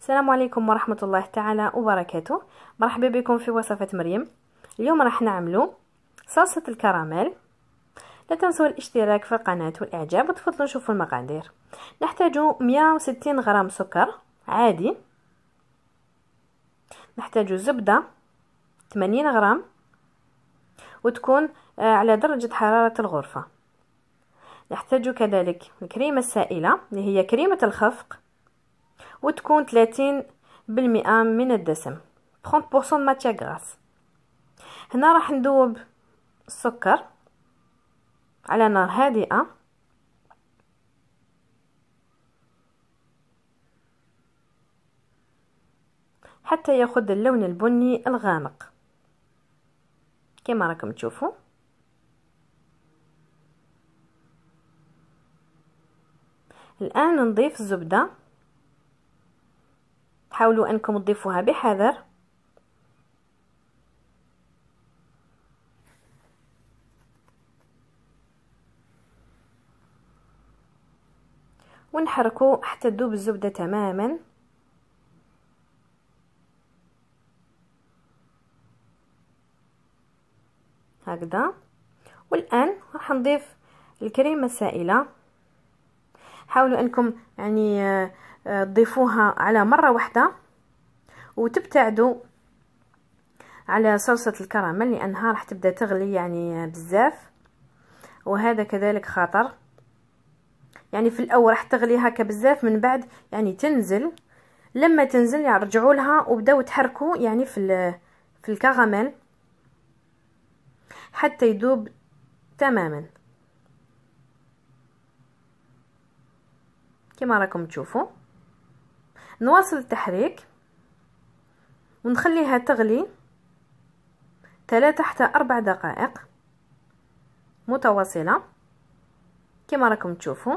السلام عليكم ورحمة الله تعالى وبركاته مرحبا بكم في وصفة مريم اليوم راح نعملو صلصة الكراميل لا تنسوا الاشتراك في القناة والإعجاب وتفضلوا نشوفوا المقادير نحتاج 160 غرام سكر عادي نحتاج زبدة 80 غرام وتكون آه، على درجة حرارة الغرفة نحتاج كذلك الكريمة السائلة اللي هي كريمة الخفق وتكون 30 بالمئة من الدسم 30% ماتيا غراس هنا راح نذوب السكر على نار هادئة حتى ياخد اللون البني الغامق كما راكم تشوفوا الآن نضيف الزبدة حاولوا أنكم تضيفوها بحذر ونحركو حتى تذوب الزبدة تماما هكذا والآن راح نضيف الكريمة السائلة حاولوا أنكم يعني آه، تضيفوها على مرة واحدة وتبتعدوا على صلصة الكراميل لأنها راح تبدأ تغلي يعني بزاف وهذا كذلك خطر يعني في الأول راح تغلي هكا بزاف من بعد يعني تنزل لما تنزل يعني رجعوا لها وبداو تحركوا يعني في في الكراميل حتى يذوب تماما كما راكم تشوفوا نواصل التحريك ونخليها تغلي ثلاثة حتى أربع دقائق متواصلة كما راكم تشوفوا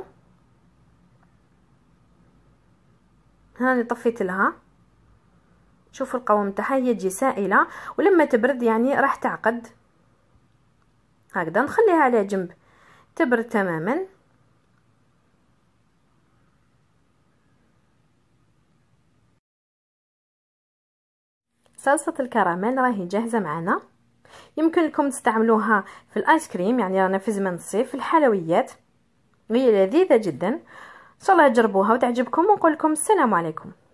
هاني طفيت لها شوفوا القوام تاعها هي تجي سائله ولما تبرد يعني راح تعقد هكذا نخليها على جنب تبرد تماما صلصه الكراميل راهي جاهزه معنا يمكن لكم تستعملوها في الايس كريم يعني رانا في زمن الصيف في الحلويات هي لذيذه جدا ان شاء الله تجربوها وتعجبكم ونقول لكم السلام عليكم